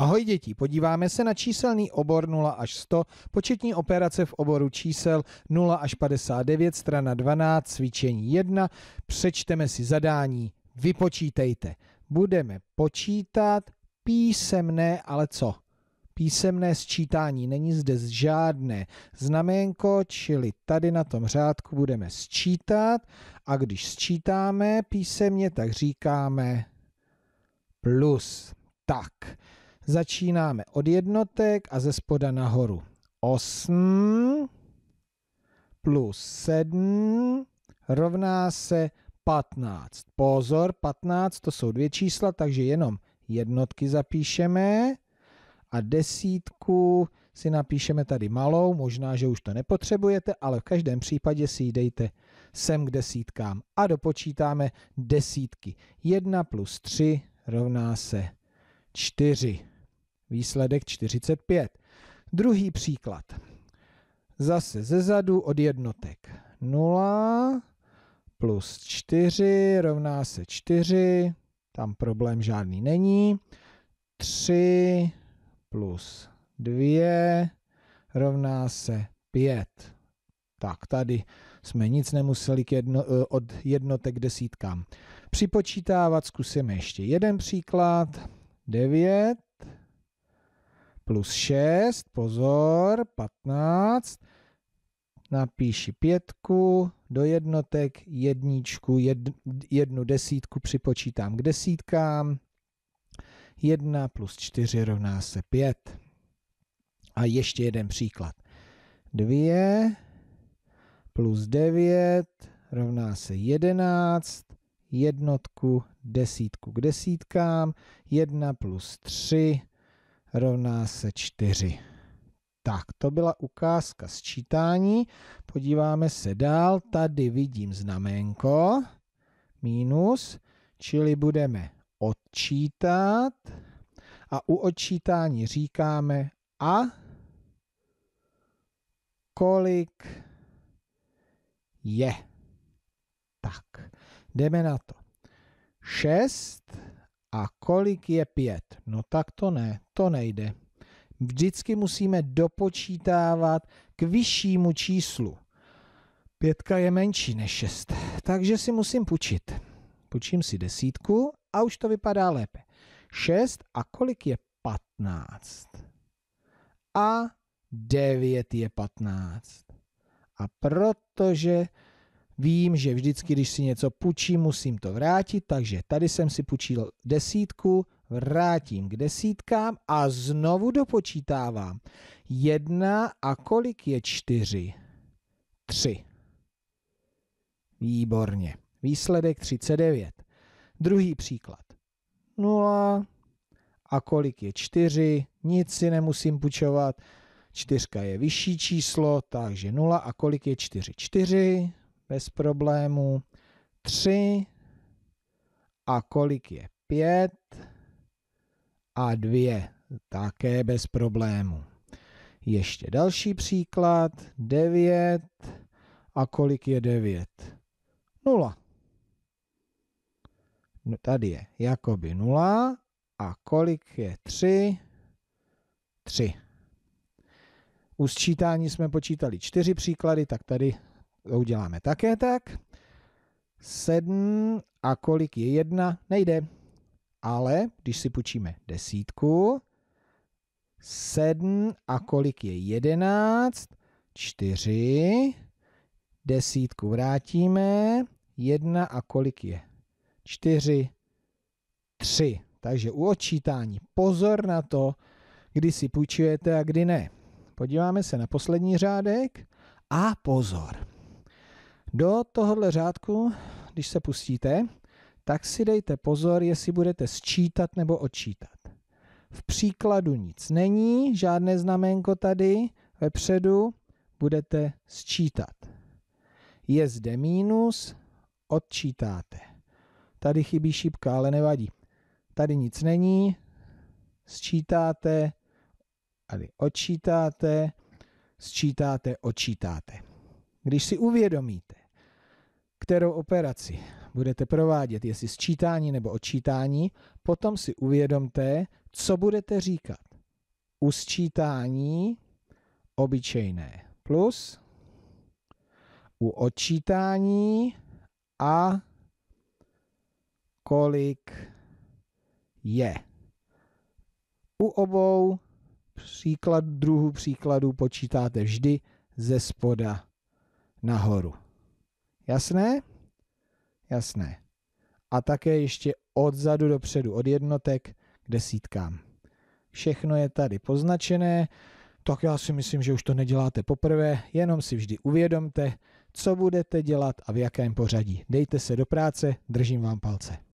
Ahoj děti, podíváme se na číselný obor 0 až 100, početní operace v oboru čísel 0 až 59, strana 12, cvičení 1. Přečteme si zadání, vypočítejte. Budeme počítat písemné, ale co? Písemné sčítání, není zde žádné znaménko, čili tady na tom řádku budeme sčítat a když sčítáme písemně, tak říkáme plus. Tak. Začínáme od jednotek a ze spoda nahoru. 8 plus 7 rovná se 15. Pozor, 15 to jsou dvě čísla, takže jenom jednotky zapíšeme a desítku si napíšeme tady malou, možná, že už to nepotřebujete, ale v každém případě si ji dejte sem k desítkám a dopočítáme desítky. 1 plus 3 rovná se 4 výsledek 45. Druhý příklad. Zase ze zadu od jednotek. 0 plus 4 rovná se 4, tam problém žádný není. 3 plus 2 rovná se 5. Tak tady jsme nic nemuseli k jedno, eh, od jednotek k desítkám připočítávat. Zkusíme ještě jeden příklad. 9 plus 6, pozor, 15, napíši pětku, do jednotek jedničku, jed, jednu desítku připočítám k desítkám, 1 plus 4 rovná se 5. A ještě jeden příklad. 2 plus 9 rovná se 11, jednotku, desítku k desítkám, 1 plus 3 rovná se 4. Tak, to byla ukázka sčítání. Podíváme se dál. Tady vidím znamenko minus, čili budeme odčítat. A u odčítání říkáme a kolik je. Tak, jdeme na to. 6 a kolik je pět? No tak to ne, to nejde. Vždycky musíme dopočítávat k vyššímu číslu. Pětka je menší než šest, takže si musím půjčit. Půjčím si desítku a už to vypadá lépe. Šest a kolik je patnáct? A devět je patnáct. A protože Vím, že vždycky, když si něco půjčím, musím to vrátit, takže tady jsem si půjčil desítku, vrátím k desítkám a znovu dopočítávám. Jedna a kolik je čtyři? Tři. Výborně. Výsledek 39. Druhý příklad. nula a kolik je čtyři? nic si nemusím půjčovat. Čtyřka je vyšší číslo, takže 0 a kolik je 4? 4 bez problému. 3 a kolik je 5 a 2 také bez problému. Ještě další příklad, 9 a kolik je 9? 0. No, tady je jakoby 0 a kolik je 3? 3. U sčítání jsme počítali čtyři příklady, tak tady to uděláme také tak. 7 a kolik je 1? Nejde. Ale když si půjčíme desítku, 7 a kolik je 11? 4. Desítku vrátíme. 1 a kolik je? 4. 3. Takže u odčítání pozor na to, kdy si půjčujete a kdy ne. Podíváme se na poslední řádek a pozor. Do tohohle řádku, když se pustíte, tak si dejte pozor, jestli budete sčítat nebo odčítat. V příkladu nic není, žádné znamenko tady, vepředu budete sčítat. Je zde mínus, odčítáte. Tady chybí šipka, ale nevadí. Tady nic není, sčítáte, tady odčítáte, sčítáte, odčítáte. Když si uvědomíte, kterou operaci budete provádět, jestli sčítání nebo odčítání, potom si uvědomte, co budete říkat. U sčítání obyčejné plus, u odčítání a kolik je. U obou příklad, druhů příkladů počítáte vždy ze spoda nahoru. Jasné? Jasné. A také ještě odzadu dopředu od jednotek k desítkám. Všechno je tady poznačené, tak já si myslím, že už to neděláte poprvé, jenom si vždy uvědomte, co budete dělat a v jakém pořadí. Dejte se do práce, držím vám palce.